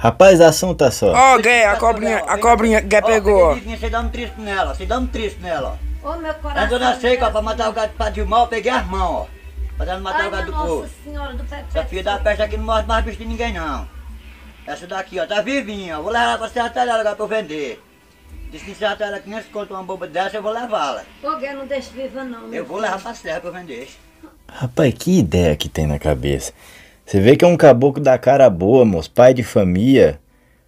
Rapaz, a ação tá só. Ó, oh, Gay, a cobrinha, a cobrinha que pegou. Ó, você dá um triste nela, você dá um triste nela. Ô, meu coração. Antes eu nasci, ó, pra matar o gato pra de mal, eu peguei as mãos, ó. Pra não matar Ai, o gato do povo. Nossa senhora do Pepe. Essa filha da peste aqui não morre mais bicho de ninguém, não. Essa daqui, ó, tá vivinha. Vou levar ela pra Serra Talhada agora pra eu vender. Diz que Serra Talhada 500 né, conto uma bomba dessa, eu vou levá-la. Ô, Gay, não deixa viva, não. Eu vou levar pra Serra pra eu vender. Rapaz, que ideia que tem na cabeça. Você vê que é um caboclo da cara boa, moço, pai de família,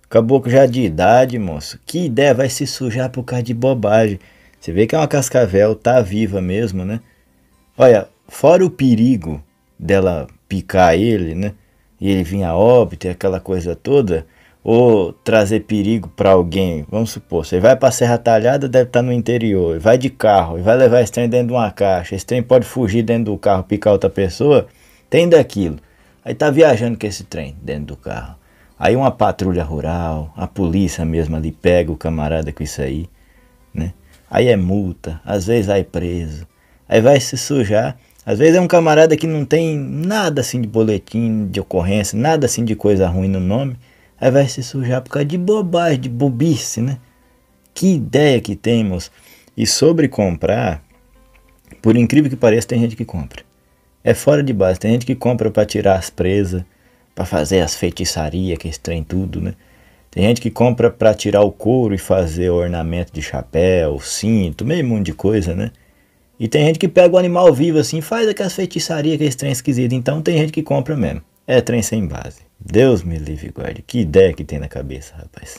caboclo já de idade, moço. Que ideia, vai se sujar por causa de bobagem. Você vê que é uma cascavel, tá viva mesmo, né? Olha, fora o perigo dela picar ele, né? E ele vir a óbito e aquela coisa toda, ou trazer perigo para alguém. Vamos supor, você vai para Serra Talhada, deve estar tá no interior, e vai de carro, e vai levar esse trem dentro de uma caixa. Esse trem pode fugir dentro do carro, picar outra pessoa. Tem daquilo. Aí tá viajando com esse trem dentro do carro. Aí uma patrulha rural, a polícia mesmo ali pega o camarada com isso aí, né? Aí é multa, às vezes aí preso. Aí vai se sujar. Às vezes é um camarada que não tem nada assim de boletim, de ocorrência, nada assim de coisa ruim no nome. Aí vai se sujar por causa de bobagem, de bobice, né? Que ideia que temos. E sobre comprar, por incrível que pareça, tem gente que compra. É fora de base. Tem gente que compra para tirar as presas, para fazer as feitiçarias, que é estranho tudo, né? Tem gente que compra para tirar o couro e fazer ornamento de chapéu, cinto, meio mundo de coisa, né? E tem gente que pega o animal vivo assim, faz aquelas feitiçarias, aqueles é trem esquisito. Então tem gente que compra mesmo. É trem sem base. Deus me livre e guarde. Que ideia que tem na cabeça, rapaz.